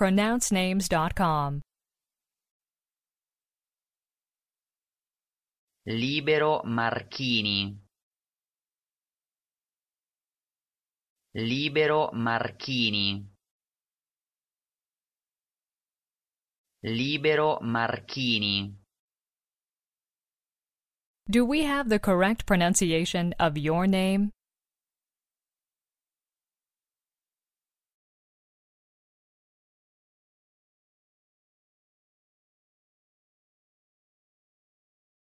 pronouncenames.com. Libero Marchini. Libero Marchini. Libero Marchini. Do we have the correct pronunciation of your name?